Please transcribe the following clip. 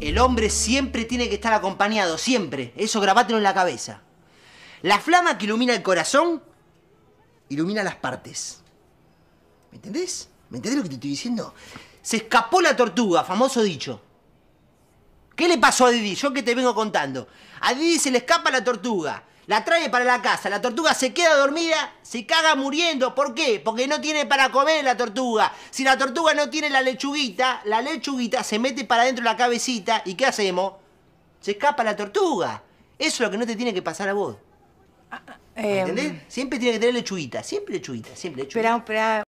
El hombre siempre tiene que estar acompañado, siempre. Eso grabátelo en la cabeza. La flama que ilumina el corazón, ilumina las partes. ¿Me entendés? ¿Me entendés lo que te estoy diciendo? Se escapó la tortuga, famoso dicho. ¿Qué le pasó a Didi? Yo que te vengo contando. A Didi se le escapa la tortuga. La trae para la casa, la tortuga se queda dormida, se caga muriendo. ¿Por qué? Porque no tiene para comer la tortuga. Si la tortuga no tiene la lechuguita, la lechuguita se mete para adentro la cabecita y ¿qué hacemos? Se escapa la tortuga. Eso es lo que no te tiene que pasar a vos. Ah, ah, em, ¿Entendés? siempre tiene que tener lechuguita, siempre lechuguita, siempre lechuguita.